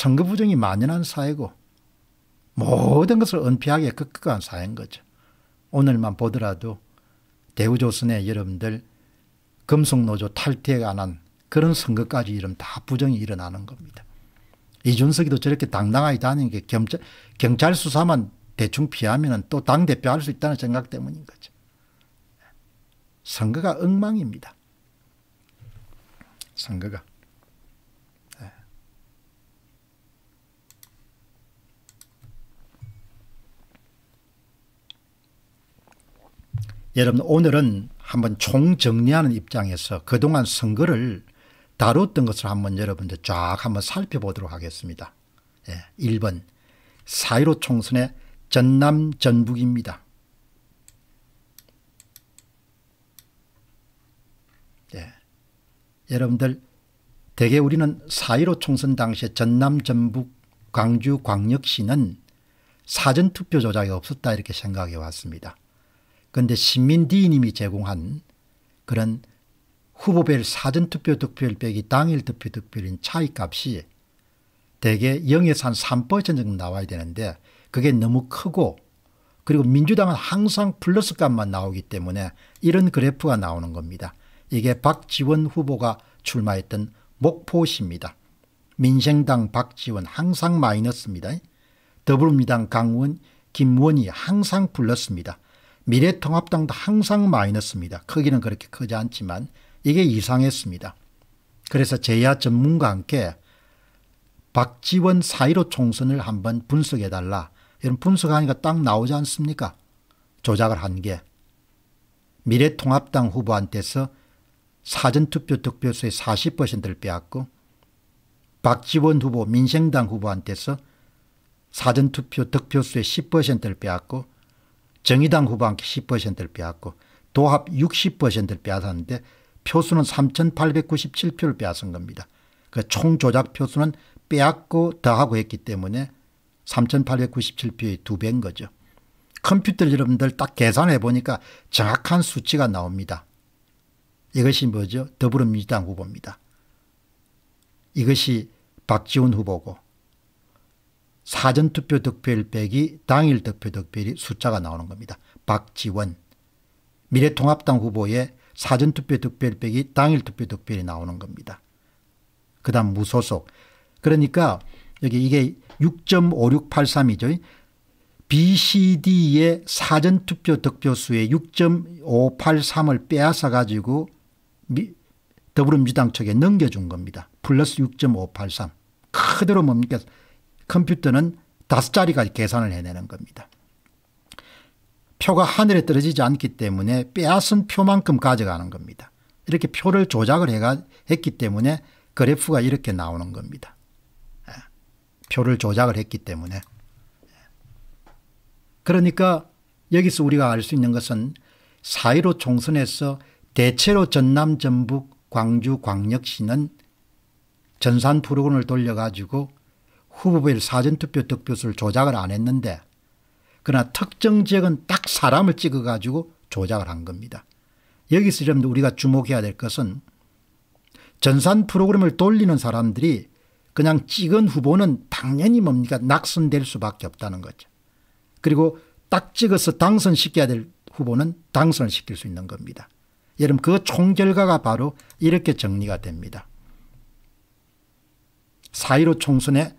선거 부정이 만연한 사회고 모든 것을 은폐하게 급급한 사회인 거죠. 오늘만 보더라도 대우조선의 여러분들 금속노조 탈퇴에 관한 그런 선거까지 이름 다 부정이 일어나는 겁니다. 이준석이도 저렇게 당당하게 다니는 게 경찰, 경찰 수사만 대충 피하면 또 당대표 할수 있다는 생각 때문인 거죠. 선거가 엉망입니다. 선거가. 여러분 오늘은 한번 총정리하는 입장에서 그동안 선거를 다뤘던 것을 한번 여러분들 쫙 한번 살펴보도록 하겠습니다. 예, 1번 4.15 총선의 전남 전북입니다. 예, 여러분들 대개 우리는 4.15 총선 당시에 전남 전북 광주 광역시는 사전투표 조작이 없었다 이렇게 생각해 왔습니다. 그런데 신민디님이 제공한 그런 후보별 사전투표 득표율 백이 당일 투표 득표율인 차이값이 대개 0에서 한 3% 정도 나와야 되는데 그게 너무 크고 그리고 민주당은 항상 플러스 값만 나오기 때문에 이런 그래프가 나오는 겁니다. 이게 박지원 후보가 출마했던 목포시입니다. 민생당 박지원 항상 마이너스입니다. 더불어민당 강원 김무원이 항상 불렀습니다 미래통합당도 항상 마이너스입니다. 크기는 그렇게 크지 않지만 이게 이상했습니다. 그래서 제야 전문가 함께 박지원 사이로 총선을 한번 분석해달라. 이런 분석하니까 딱 나오지 않습니까? 조작을 한 게. 미래통합당 후보한테서 사전투표 득표수의 40%를 빼앗고 박지원 후보 민생당 후보한테서 사전투표 득표수의 10%를 빼앗고 정의당 후보한 10%를 빼앗고 도합 60%를 빼앗았는데 표수는 3,897표를 빼앗은 겁니다. 그 총 조작 표수는 빼앗고 더하고 했기 때문에 3,897표의 두 배인 거죠. 컴퓨터 여러분들 딱 계산해 보니까 정확한 수치가 나옵니다. 이것이 뭐죠? 더불어민주당 후보입니다. 이것이 박지원 후보고 사전투표 득표율 빼기 당일 득표 득표율이 숫자가 나오는 겁니다. 박지원 미래통합당 후보의 사전투표 득표율 빼기 당일 투표 득표율이 나오는 겁니다. 그 다음 무소속 그러니까 여기 이게 6.5683이죠. BCD의 사전투표 득표수의 6.583을 빼앗아 가지고 더불어민주당 측에 넘겨준 겁니다. 플러스 6.583. 그대로 뭡니까? 컴퓨터는 다섯 자리가 계산을 해내는 겁니다. 표가 하늘에 떨어지지 않기 때문에 빼앗은 표만큼 가져가는 겁니다. 이렇게 표를 조작을 해가, 했기 때문에 그래프가 이렇게 나오는 겁니다. 예. 표를 조작을 했기 때문에. 예. 그러니까 여기서 우리가 알 수 있는 것은 4 1 5 총선에서 대체로 전남, 전북, 광주, 광역시는 전산 프로그램을 돌려가지고 후보별 사전투표 득표수를 조작을 안 했는데 그러나 특정 지역은 딱 사람을 찍어가지고 조작을 한 겁니다. 여기서 여러분들 우리가 주목해야 될 것은 전산 프로그램을 돌리는 사람들이 그냥 찍은 후보는 당연히 뭡니까 낙선될 수밖에 없다는 거죠. 그리고 딱 찍어서 당선시켜야 될 후보는 당선을 시킬 수 있는 겁니다. 여러분 그 총결과가 바로 이렇게 정리가 됩니다. 4.15 총선에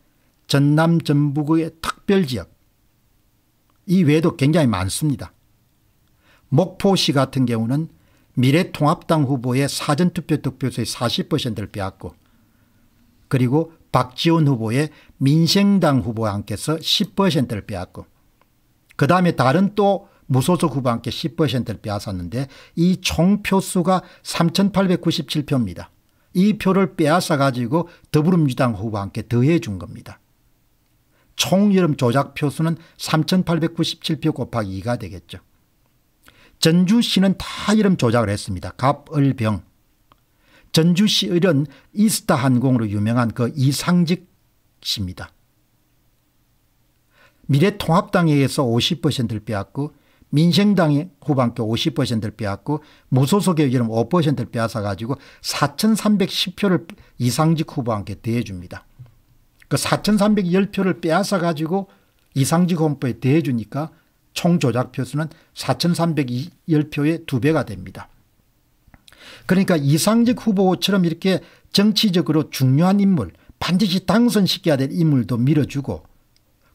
전남 전북의 특별지역 이 외에도 굉장히 많습니다. 목포시 같은 경우는 미래통합당 후보의 사전투표 득표수의 40%를 빼앗고 그리고 박지원 후보의 민생당 후보와 함께서 10%를 빼앗고 그 다음에 다른 또 무소속 후보와 함께 10%를 빼앗았는데 이 총표수가 3897표입니다. 이 표를 빼앗아 가지고 더불어민주당 후보와 함께 더해 준 겁니다. 총 여름 조작표 수는 3,897표 곱하기 2가 되겠죠. 전주시는 다 여름 조작을 했습니다. 갑을병. 전주시 을은 이스타 항공으로 유명한 그 이상직 씨입니다. 미래통합당에 서 50%를 빼앗고 민생당의 후반표 50%를 빼앗고 무소속의 이름 5%를 빼앗아가지고 4,310표를 이상직 후보한테 대해줍니다. 그 4,310표를 빼앗아 가지고 이상직 헌법에 대해주니까 총 조작 표수는 4,310표의 2배가 됩니다. 그러니까 이상직 후보처럼 이렇게 정치적으로 중요한 인물 반드시 당선시켜야 될 인물도 밀어주고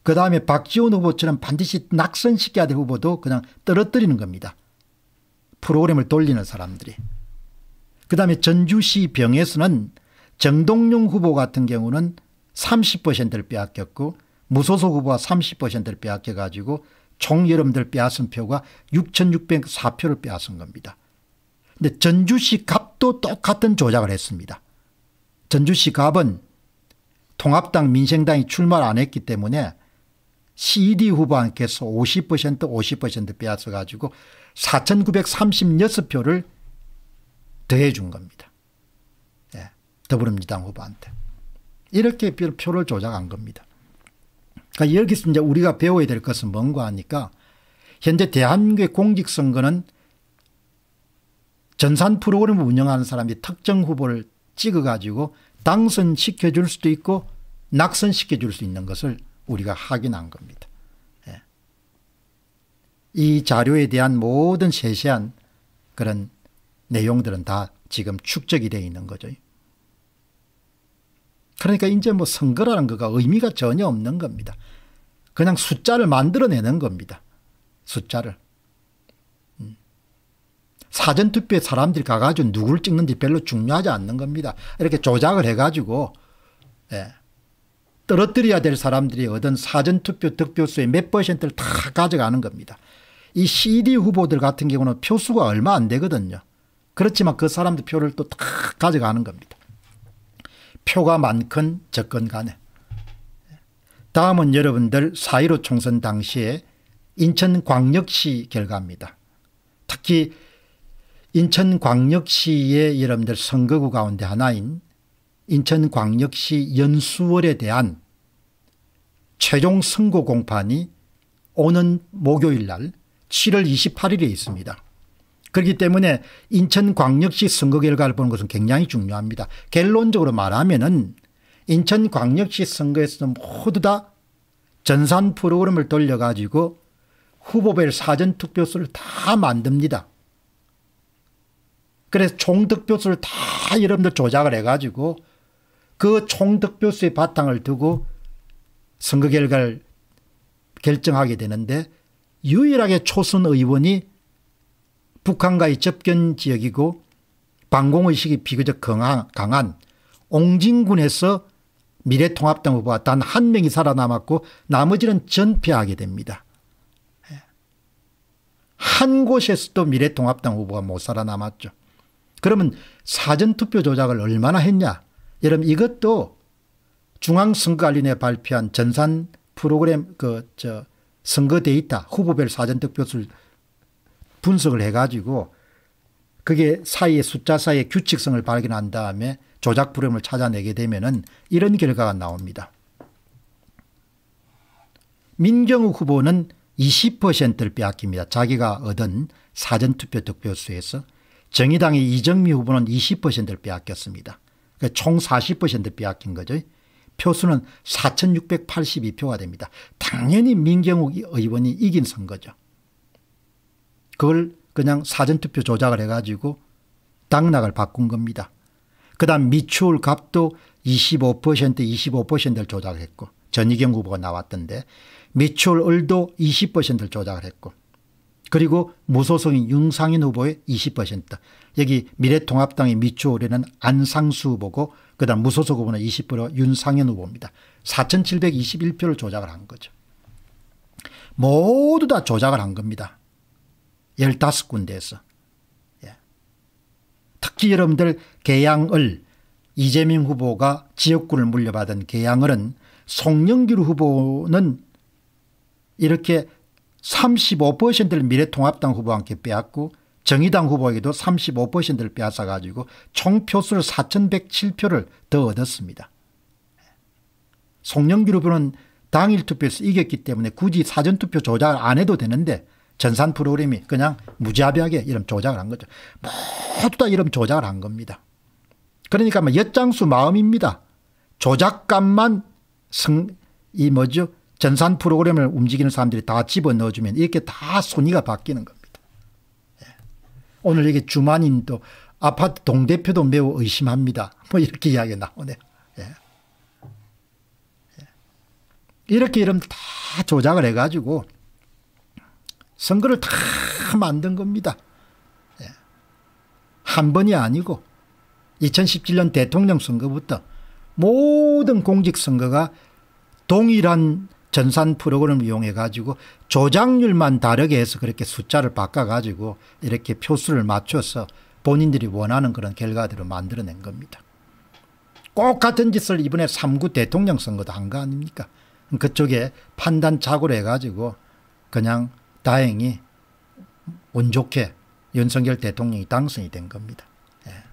그 다음에 박지원 후보처럼 반드시 낙선시켜야 될 후보도 그냥 떨어뜨리는 겁니다. 프로그램을 돌리는 사람들이. 그 다음에 전주시 병에서는 정동룡 후보 같은 경우는 30%를 빼앗겼고 무소속 후보가 30%를 빼앗겨가지고 총 여러분들 빼앗은 표가 6,604표를 빼앗은 겁니다. 근데 전주시 갑도 똑같은 조작을 했습니다. 전주시 갑은 통합당 민생당이 출마를 안 했기 때문에 CD 후보한테서 50% 50% 빼앗아가지고 4,936표를 더해준 겁니다. 예, 더불어민주당 후보한테. 이렇게 표를 조작한 겁니다. 그러니까 여기서 이제 우리가 배워야 될 것은 뭔가 하니까 현재 대한민국의 공직선거는 전산 프로그램을 운영하는 사람이 특정 후보를 찍어가지고 당선시켜줄 수도 있고 낙선시켜줄 수 있는 것을 우리가 확인한 겁니다. 예. 이 자료에 대한 모든 세세한 그런 내용들은 다 지금 축적이 되어 있는 거죠. 그러니까 이제 뭐 선거라는 거가 의미가 전혀 없는 겁니다. 그냥 숫자를 만들어내는 겁니다. 숫자를. 음. 사전투표에 사람들이 가가지고 누굴 찍는지 별로 중요하지 않는 겁니다. 이렇게 조작을 해가지고, 예. 떨어뜨려야 될 사람들이 얻은 사전투표 득표수의 몇 퍼센트를 다 가져가는 겁니다. 이 CD 후보들 같은 경우는 표수가 얼마 안 되거든요. 그렇지만 그 사람들 표를 또 다 가져가는 겁니다. 표가 많건 적건 간에. 다음은 여러분들 4.15 총선 당시에 인천광역시 결과입니다. 특히 인천광역시의 여러분들 선거구 가운데 하나인 인천광역시 연수월에 대한 최종 선거 공판이 오는 목요일 날 7월 28일에 있습니다. 그렇기 때문에 인천광역시 선거 결과를 보는 것은 굉장히 중요합니다. 결론적으로 말하면은 인천광역시 선거에서는 모두 다 전산 프로그램을 돌려가지고 후보별 사전투표수를 다 만듭니다. 그래서 총득표수를 다 여러분들 조작을 해가지고 그 총득표수의 바탕을 두고 선거 결과를 결정하게 되는데 유일하게 초선 의원이 북한과의 접견 지역이고 반공의식이 비교적 강한 강한 옹진군에서 미래통합당 후보가 단 한 명이 살아남았고 나머지는 전패하게 됩니다. 예. 한 곳에서도 미래통합당 후보가 못 살아남았죠. 그러면 사전투표 조작을 얼마나 했냐. 여러분 이것도 중앙선거관리위원회 발표한 전산 프로그램 그 저 선거 데이터 후보별 사전투표수 분석을 해가지고 그게 사이의 숫자 사이의 규칙성을 발견한 다음에 조작 불음을 찾아내게 되면은 이런 결과가 나옵니다. 민경욱 후보는 20%를 빼앗깁니다. 자기가 얻은 사전투표 득표수에서 정의당의 이정미 후보는 20%를 빼앗겼습니다. 그러니까 총40% 빼앗긴 거죠. 표수는 4,682표가 됩니다. 당연히 민경욱 의원이 이긴 선거죠. 그걸 그냥 사전투표 조작을 해가지고 당락을 바꾼 겁니다. 그 다음 미추홀 갑도 25% 25%를 조작했고 전희경 후보가 나왔던데 미추홀 을도 20%를 조작을 했고 그리고 무소속인 윤상인 후보의 20% 여기 미래통합당의 미추홀에는 안상수 후보고 그 다음 무소속 후보는 20% 윤상현 후보입니다. 4721표를 조작을 한 거죠. 모두 다 조작을 한 겁니다. 15군데에서. 예. 특히 여러분들 계양을 이재명 후보가 지역구를 물려받은 계양을은 송영길 후보는 이렇게 35%를 미래통합당 후보와 함께 빼앗고 정의당 후보에게도 35%를 빼앗아 가지고 총 표수를 4107표를 더 얻었습니다. 송영길 후보는 당일 투표에서 이겼기 때문에 굳이 사전투표 조작을 안 해도 되는데 전산 프로그램이 그냥 무자비하게 이름 조작을 한 거죠. 모두 다 이름 조작을 한 겁니다. 그러니까 뭐 엿장수 마음입니다. 조작감만 승, 이 뭐죠? 전산 프로그램을 움직이는 사람들이 다 집어넣어주면 이렇게 다 순위가 바뀌는 겁니다. 예. 오늘 이게 주만인도 아파트 동대표도 매우 의심합니다. 뭐 이렇게 이야기 나오네요. 예. 예. 이렇게 이름 다 조작을 해가지고 선거를 다 만든 겁니다. 예. 한 번이 아니고 2017년 대통령 선거부터 모든 공직선거가 동일한 전산 프로그램을 이용해 가지고 조작률만 다르게 해서 그렇게 숫자를 바꿔 가지고 이렇게 표수를 맞춰서 본인들이 원하는 그런 결과들을 만들어낸 겁니다. 꼭 같은 짓을 이번에 3구 대통령 선거도 한 거 아닙니까? 그쪽에 판단 착오를 해가지고 그냥 다행히 운 좋게 윤석열 대통령이 당선이 된 겁니다. 예.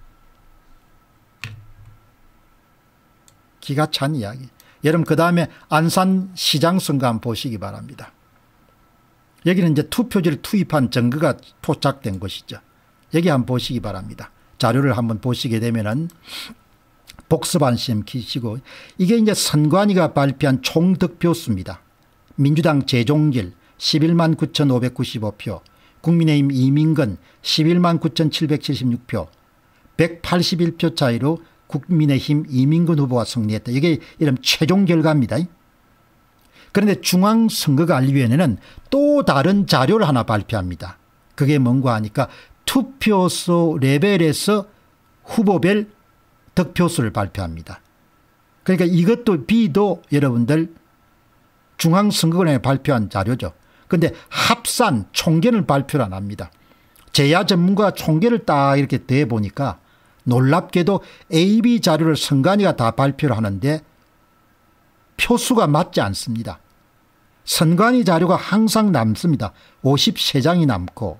기가 찬 이야기. 여러분 그 다음에 안산시장 선거 한번 보시기 바랍니다. 여기는 이제 투표지를 투입한 증거가 포착된 것이죠. 여기 한번 보시기 바랍니다. 자료를 한번 보시게 되면은 복습한 시험 키시고 이게 이제 선관위가 발표한 총득표수입니다. 민주당 재종길 11만 9,595표, 국민의힘 이민근 11만 9,776표, 181표 차이로 국민의힘 이민근 후보가 승리했다. 이게 이런 최종 결과입니다. 그런데 중앙선거관리위원회는 또 다른 자료를 하나 발표합니다. 그게 뭔가 하니까 투표소 레벨에서 후보별 득표수를 발표합니다. 그러니까 이것도 B도 여러분들 중앙선거관에 발표한 자료죠. 근데 합산 총계를 발표를 안 합니다. 제야 전문가 총계를 딱 이렇게 대보니까 놀랍게도 AB 자료를 선관위가 다 발표를 하는데 표수가 맞지 않습니다. 선관위 자료가 항상 남습니다. 53장이 남고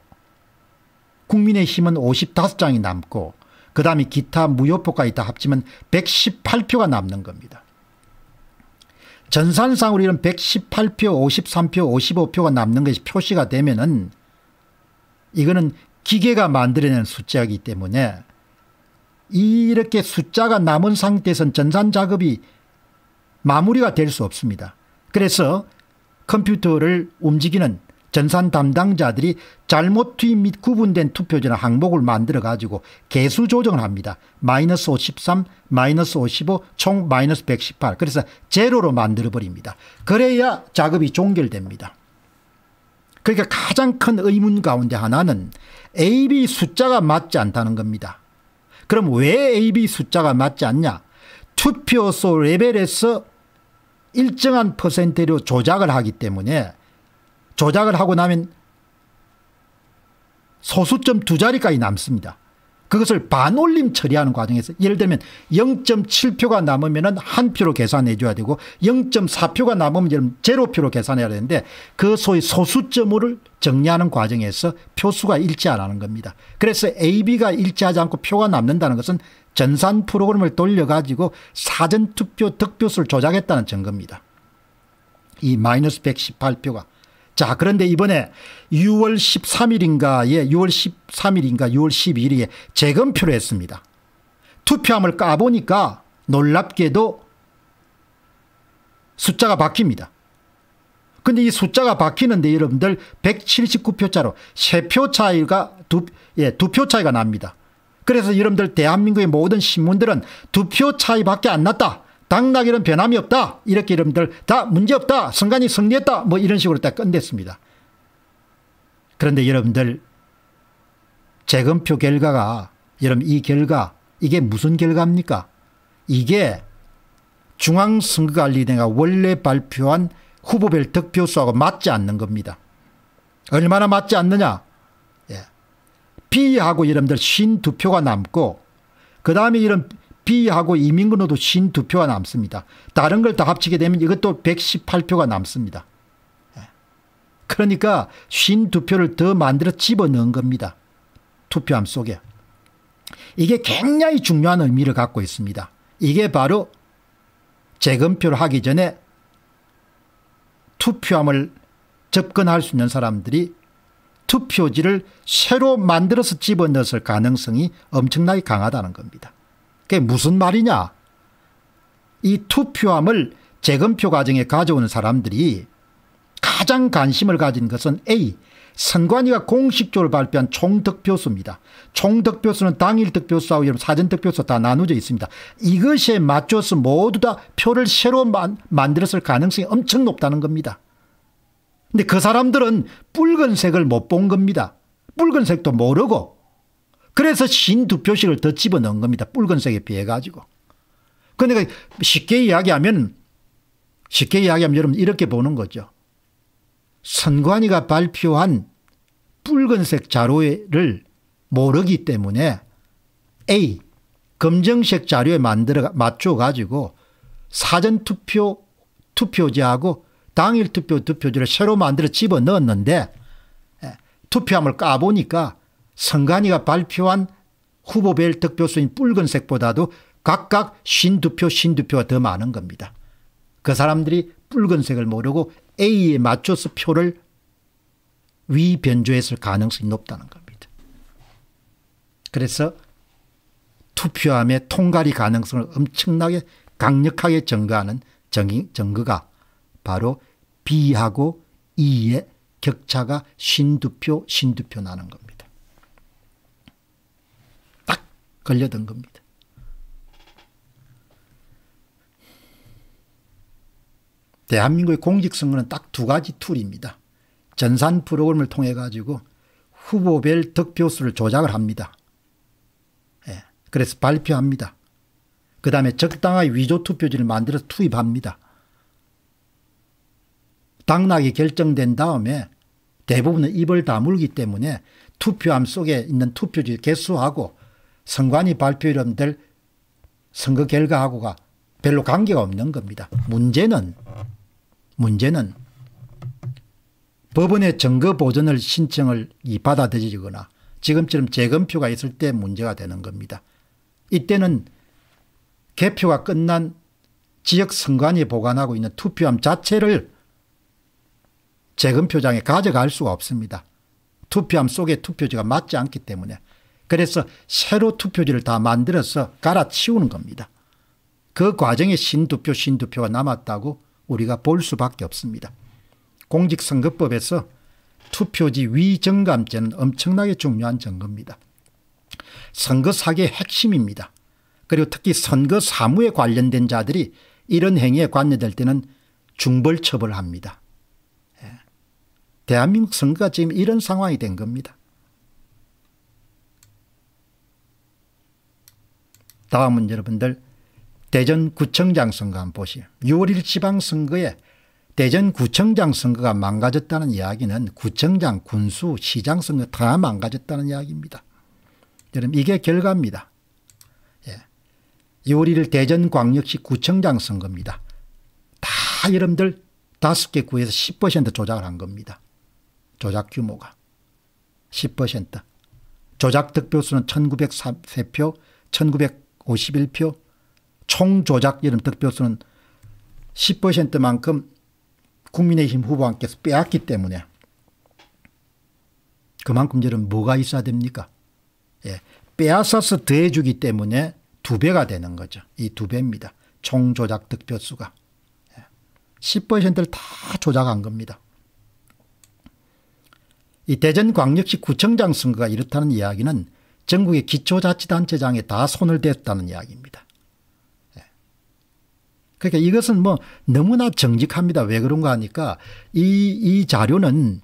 국민의힘은 55장이 남고 그 다음에 기타 무효표까지 다 합치면 118표가 남는 겁니다. 전산상으로 이런 118표, 53표, 55표가 남는 것이 표시가 되면은 이거는 기계가 만들어낸 숫자이기 때문에 이렇게 숫자가 남은 상태에선 전산 작업이 마무리가 될 수 없습니다. 그래서 컴퓨터를 움직이는 전산 담당자들이 잘못 투입 및 구분된 투표지나 항목을 만들어 가지고 개수 조정을 합니다. 마이너스 53, 마이너스 55, 총 마이너스 118. 그래서 제로로 만들어 버립니다. 그래야 작업이 종결됩니다. 그러니까 가장 큰 의문 가운데 하나는 AB 숫자가 맞지 않다는 겁니다. 그럼 왜 AB 숫자가 맞지 않냐? 투표소 레벨에서 일정한 퍼센트로 조작을 하기 때문에 조작을 하고 나면 소수점 두 자리까지 남습니다. 그것을 반올림 처리하는 과정에서 예를 들면 0.7표가 남으면 한 표로 계산해 줘야 되고 0.4표가 남으면 제로표로 계산해야 되는데 그 소위 소수점을 정리하는 과정에서 표수가 일치 안 하는 겁니다. 그래서 A, B가 일치하지 않고 표가 남는다는 것은 전산 프로그램을 돌려가지고 사전투표 득표수를 조작했다는 증거입니다. 이 마이너스 118표가. 자, 그런데 이번에 6월 13일인가에 6월 13일인가 6월 12일에 재검표를 했습니다. 투표함을 까보니까 놀랍게도 숫자가 바뀝니다. 근데 이 숫자가 바뀌는데 여러분들 179표차로 3표 차이가 두, 예, 두표 차이가 납니다. 그래서 여러분들 대한민국의 모든 신문들은 두표 차이밖에 안 났다. 당락이는 변함이 없다. 이렇게 여러분들 다 문제없다. 성간이 승리했다. 뭐 이런 식으로 다 끝냈습니다. 그런데 여러분들 재검표 결과가 여러분 이 결과 이게 무슨 결과입니까? 이게 중앙선거관리대가 원래 발표한 후보별 득표수하고 맞지 않는 겁니다. 얼마나 맞지 않느냐? 예. B하고 여러분들 신투표가 남고 그 다음에 이런 B하고 이민근호도 52표가 남습니다. 다른 걸 다 합치게 되면 이것도 118표가 남습니다. 예. 그러니까 52표를 더 만들어 집어넣은 겁니다. 투표함 속에. 이게 굉장히 중요한 의미를 갖고 있습니다. 이게 바로 재검표를 하기 전에 투표함을 접근할 수 있는 사람들이 투표지를 새로 만들어서 집어넣을 었 가능성이 엄청나게 강하다는 겁니다. 그게 무슨 말이냐? 이 투표함을 재검표 과정에 가져오는 사람들이 가장 관심을 가진 것은 A. 선관위가 공식적으로 발표한 총득표수입니다. 총득표수는 당일 득표수하고 사전 득표수 다 나누어져 있습니다. 이것에 맞춰서 모두 다 표를 새로 만, 만들었을 가능성이 엄청 높다는 겁니다. 근데 그 사람들은 붉은색을 못 본 겁니다. 붉은색도 모르고 그래서 신투 표시를 더 집어넣은 겁니다. 붉은색에 비해가지고. 그러니까 쉽게 이야기하면 쉽게 이야기하면 여러분 이렇게 보는 거죠. 선관위가 발표한 붉은색 자료를 모르기 때문에 A 검정색 자료에 만들어 맞춰 가지고 사전 투표 투표지하고 당일 투표 투표지를 새로 만들어 집어 넣었는데 예, 투표함을 까보니까 선관위가 발표한 후보별 득표수인 붉은색보다도 각각 신2표신2표가더 많은 겁니다. 그 사람들이 붉은색을 모르고 A에 맞춰서 표를 위변조했을 가능성이 높다는 겁니다. 그래서 투표함의 통갈이 가능성을 엄청나게 강력하게 증가하는 증거가 바로 B하고 E의 격차가 신두표, 신두표 나는 겁니다. 걸려든 겁니다. 대한민국의 공직선거는 딱 두 가지 툴입니다. 전산 프로그램을 통해 가지고 후보별 득표수를 조작을 합니다. 예, 그래서 발표합니다. 그 다음에 적당하게 위조 투표지를 만들어서 투입합니다. 당락이 결정된 다음에 대부분은 입을 다물기 때문에 투표함 속에 있는 투표지 개수하고 선관위 발표이름들 선거 결과하고가 별로 관계가 없는 겁니다. 문제는 문제는 법원의 증거 보존을 신청을 받아들이거나 지금처럼 재검표가 있을 때 문제가 되는 겁니다. 이때는 개표가 끝난 지역 선관위 보관하고 있는 투표함 자체를 재검표장에 가져갈 수가 없습니다. 투표함 속에 투표지가 맞지 않기 때문에 그래서 새로 투표지를 다 만들어서 갈아치우는 겁니다. 그 과정에 신투표 신투표가 남았다고 우리가 볼 수밖에 없습니다. 공직선거법에서 투표지 위정감제는 엄청나게 중요한 증거입니다. 선거 사기의 핵심입니다. 그리고 특히 선거 사무에 관련된 자들이 이런 행위에 관여될 때는 중벌 처벌합니다. 예. 대한민국 선거가 지금 이런 상황이 된 겁니다. 다음은 여러분들 대전구청장 선거 한 번 보시오. 6월 1일 지방선거에 대전구청장 선거가 망가졌다는 이야기는 구청장, 군수, 시장 선거 다 망가졌다는 이야기입니다. 여러분 이게 결과입니다. 예. 6월 1일 대전광역시 구청장 선거입니다. 다 여러분들 5개 구에서 10% 조작을 한 겁니다. 조작 규모가 10%. 조작 득표수는 1903표, 1900 51표, 총조작 여름 득표수는 10%만큼 국민의힘 후보와함께 빼앗기 때문에 그만큼 저는 뭐가 있어야 됩니까? 예. 빼앗아서 더해주기 때문에 두 배가 되는 거죠. 이 두 배입니다. 총조작 득표수가. 10%를 예, 다 조작한 겁니다. 이 대전광역시 구청장 선거가 이렇다는 이야기는 전국의 기초자치단체장에 다 손을 댔다는 이야기입니다. 예. 그러니까 이것은 뭐 너무나 정직합니다. 왜 그런가 하니까 이, 이 자료는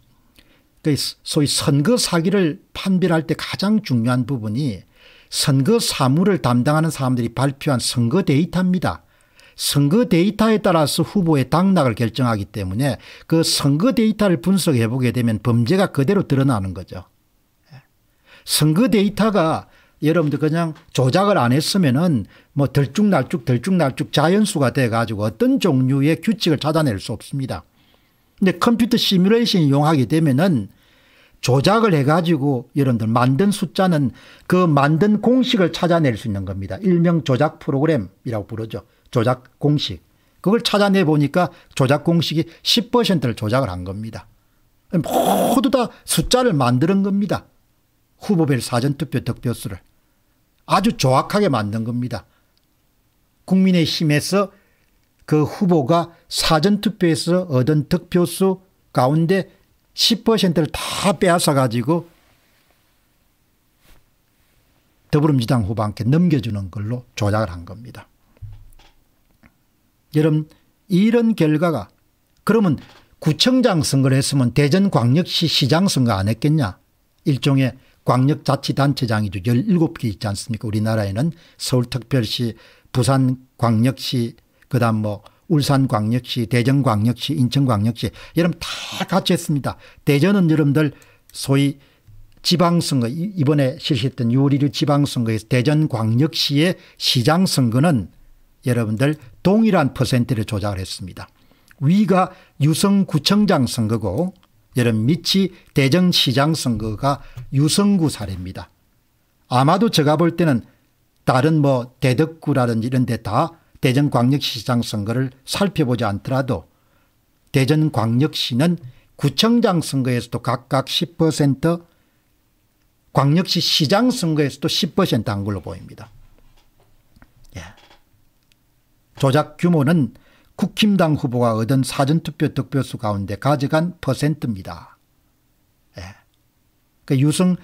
그 소위 선거 사기를 판별할 때 가장 중요한 부분이 선거 사무를 담당하는 사람들이 발표한 선거 데이터입니다. 선거 데이터에 따라서 후보의 당락을 결정하기 때문에 그 선거 데이터를 분석해 보게 되면 범죄가 그대로 드러나는 거죠. 선거 데이터가 여러분들 그냥 조작을 안 했으면은 뭐 덜쭉날쭉 덜쭉날쭉 자연수가 돼 가지고 어떤 종류의 규칙을 찾아낼 수 없습니다. 근데 컴퓨터 시뮬레이션 이용하게 되면은 조작을 해 가지고 여러분들 만든 숫자는 그 만든 공식을 찾아낼 수 있는 겁니다. 일명 조작 프로그램이라고 부르죠. 조작 공식. 그걸 찾아내 보니까 조작 공식이 10%를 조작을 한 겁니다. 모두 다 숫자를 만드는 겁니다. 후보별 사전투표 득표수를 아주 정확하게 만든 겁니다. 국민의힘에서 그 후보가 사전투표에서 얻은 득표수 가운데 10%를 다 빼앗아 가지고 더불어민주당 후보한테 넘겨주는 걸로 조작을 한 겁니다. 여러분 이런 결과가 그러면 구청장 선거를 했으면 대전광역시 시장 선거 안 했겠냐 일종의 광역자치단체장이죠. 17개 있지 않습니까? 우리나라에는 서울특별시, 부산광역시, 그 다음 뭐 울산광역시, 대전광역시, 인천광역시 여러분 다 같이 했습니다. 대전은 여러분들 소위 지방선거 이번에 실시했던 6월 1일 지방선거에서 대전광역시의 시장선거는 여러분들 동일한 퍼센트를 조작을 했습니다. 위가 유성구청장 선거고 여름 미치 대전시장 선거가 유성구 사례입니다. 아마도 제가 볼 때는 다른 뭐 대덕구라든지 이런 데 다 대전광역시장 선거를 살펴보지 않더라도 대전광역시는 구청장 선거에서도 각각 10% 광역시 시장 선거에서도 10%한 걸로 보입니다. 예. 조작 규모는 국힘당 후보가 얻은 사전투표 득표수 가운데 가져간 퍼센트입니다. 예. 그 유승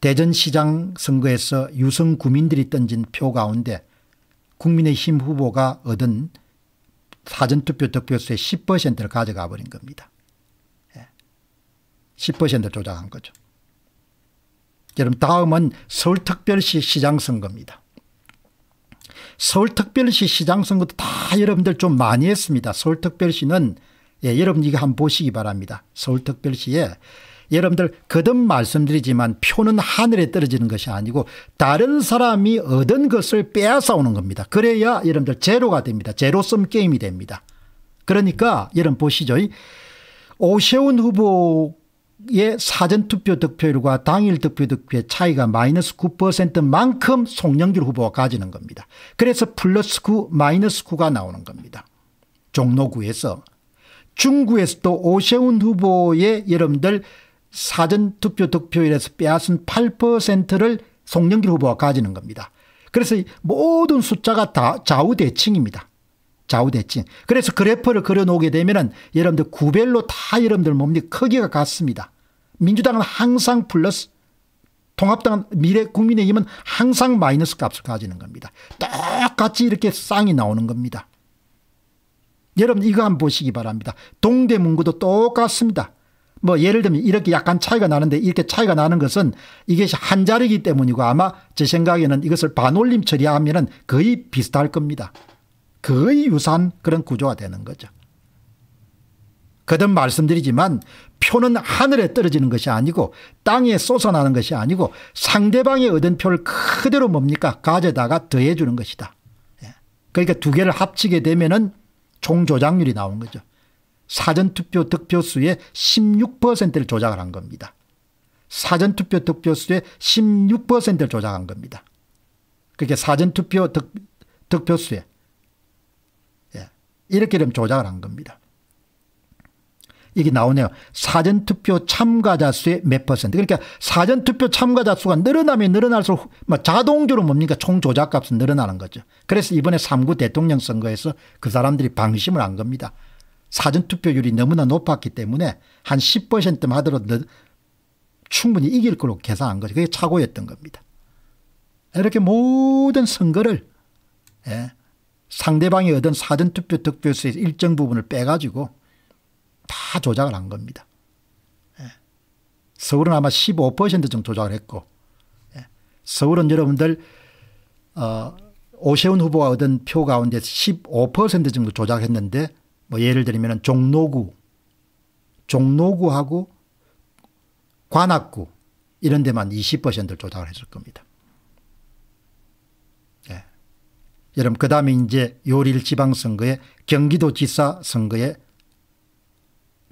대전시장 선거에서 유승 구민들이 던진 표 가운데 국민의힘 후보가 얻은 사전투표 득표수의 10%를 가져가 버린 겁니다. 10%를 예. 조작한 거죠. 여러분 다음은 서울특별시 시장 선거입니다. 서울특별시 시장 선거도 다 여러분들 좀 많이 했습니다. 서울특별시는 예, 여러분 이거 한번 보시기 바랍니다. 서울특별시에 여러분들 거듭 말씀드리지만 표는 하늘에 떨어지는 것이 아니고 다른 사람이 얻은 것을 빼앗아오는 겁니다. 그래야 여러분들 제로가 됩니다. 제로섬 게임이 됩니다. 그러니까 여러분 보시죠. 오세훈 후보 의 사전투표 득표율과 당일 득표 득표의 차이가 마이너스 9%만큼 송영길 후보가 가지는 겁니다. 그래서 플러스 9 마이너스 9가 나오는 겁니다. 종로구에서 중구에서도 오세훈 후보의 여러분들 사전투표 득표율에서 빼앗은 8%를 송영길 후보가 가지는 겁니다. 그래서 모든 숫자가 다 좌우대칭입니다. 좌우대칭. 그래서 그래프를 그려놓게 되면은 여러분들 구별로 다 여러분들 몸니 크기가 같습니다. 민주당은 항상 플러스 통합당은 미래 국민의힘은 항상 마이너스 값을 가지는 겁니다. 똑같이 이렇게 쌍이 나오는 겁니다. 여러분 이거 한번 보시기 바랍니다. 동대문구도 똑같습니다. 뭐 예를 들면 이렇게 약간 차이가 나는데 이렇게 차이가 나는 것은 이게 한 자리이기 때문이고 아마 제 생각에는 이것을 반올림 처리하면 은 거의 비슷할 겁니다. 거의 유사한 그런 구조가 되는 거죠. 거듭 말씀드리지만 표는 하늘에 떨어지는 것이 아니고 땅에 쏟아나는 것이 아니고 상대방이 얻은 표를 그대로 뭡니까 가져다가 더해 주는 것이다. 예. 그러니까 두 개를 합치게 되면 은 총조작률이 나온 거죠. 사전투표 득표수의 16%를 조작을 한 겁니다. 사전투표 득표수의 16%를 조작한 겁니다. 그게 사전투표 득, 득표수의 이렇게 되 조작을 한 겁니다. 이게 나오네요. 사전투표 참가자 수의 몇 퍼센트. 그러니까 사전투표 참가자 수가 늘어나면 늘어날수록 자동적으로 뭡니까? 총조작값은 늘어나는 거죠. 그래서 이번에 3구 대통령 선거에서 그 사람들이 방심을 한 겁니다. 사전투표율이 너무나 높았기 때문에 한 10%만 하더라도 충분히 이길 걸로 계산한 거죠. 그게 착오였던 겁니다. 이렇게 모든 선거를 예. 상대방이 얻은 사전투표 득표수의 일정 부분을 빼가지고 다 조작을 한 겁니다. 예. 서울은 아마 15% 정도 조작을 했고 예. 서울은 여러분들 어, 오세훈 후보가 얻은 표 가운데 15% 정도 조작했는데 뭐 예를 들면 종로구 종로구하고 관악구 이런 데만 20%를 조작을 했을 겁니다. 여러분 그 다음에 이제 요일 지방선거에 경기도지사 선거에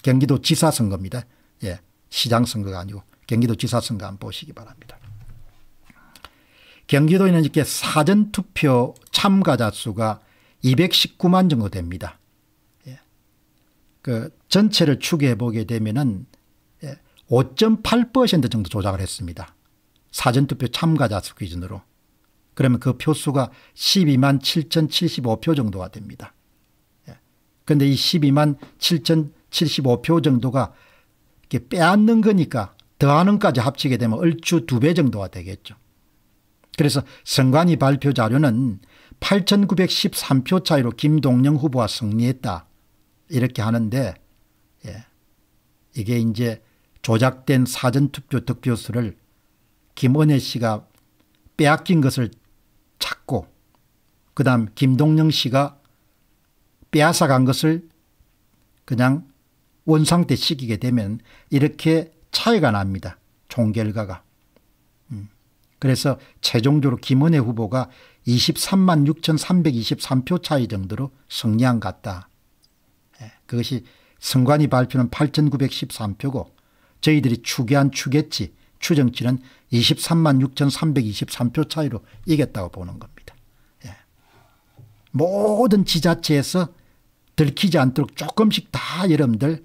경기도지사 선거입니다. 예, 시장 선거가 아니고 경기도지사 선거 한번 보시기 바랍니다. 경기도에는 이렇게 사전투표 참가자 수가 219만 정도 됩니다. 예. 그 전체를 추계해 보게 되면은 5.8% 예, 정도 조작을 했습니다. 사전투표 참가자 수 기준으로. 그러면 그 표수가 12만 7,075표 정도가 됩니다. 그런데 예. 이 12만 7,075표 정도가 이렇게 빼앗는 거니까 더하는까지 합치게 되면 얼추 두 배 정도가 되겠죠. 그래서 선관위 발표 자료는 8,913표 차이로 김동영 후보가 승리했다. 이렇게 하는데 예. 이게 이제 조작된 사전투표 득표수를 김은혜 씨가 빼앗긴 것을 찾고 그 다음 김동영 씨가 빼앗아간 것을 그냥 원상태 시키게 되면 이렇게 차이가 납니다. 총결과가. 음. 그래서 최종적으로 김은혜 후보가 23만 6,323표 차이 정도로 승리한 같다. 예, 그것이 선관위 발표는 8,913표고 저희들이 추계한 추계치 추정치는 23만 6,323표 차이로 이겼다고 보는 겁니다. 예. 모든 지자체에서 들키지 않도록 조금씩 다 여러분들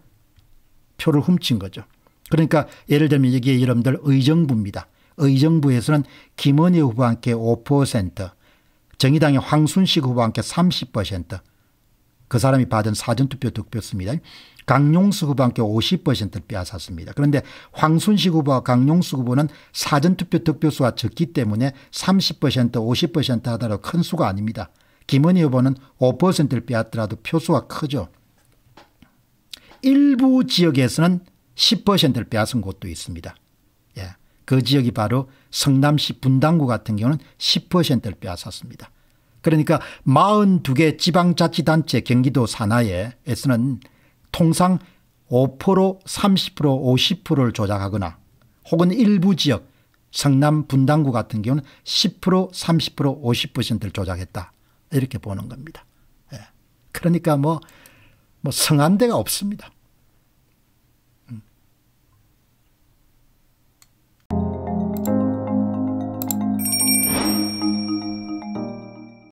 표를 훔친 거죠. 그러니까 예를 들면 여기에 여러분들 의정부입니다. 의정부에서는 김원희 후보한테 5%, 정의당의 황순식 후보한테 30%, 그 사람이 받은 사전투표 득표수입니다. 강용수 후보한테 50%를 빼앗았습니다. 그런데 황순식 후보와 강용수 후보는 사전투표 득표수가 적기 때문에 30% 50% 하더라도 큰 수가 아닙니다. 김은희 후보는 5%를 빼앗더라도 표수가 크죠. 일부 지역에서는 10%를 빼앗은 곳도 있습니다. 예. 그 지역이 바로 성남시 분당구 같은 경우는 10%를 빼앗았습니다. 그러니까 42개 지방자치단체 경기도 산하에서는 통상 5% 30% 50%를 조작하거나 혹은 일부 지역 성남 분당구 같은 경우는 10% 30% 50%를 조작했다 이렇게 보는 겁니다. 예. 그러니까 뭐, 뭐성한데가 없습니다.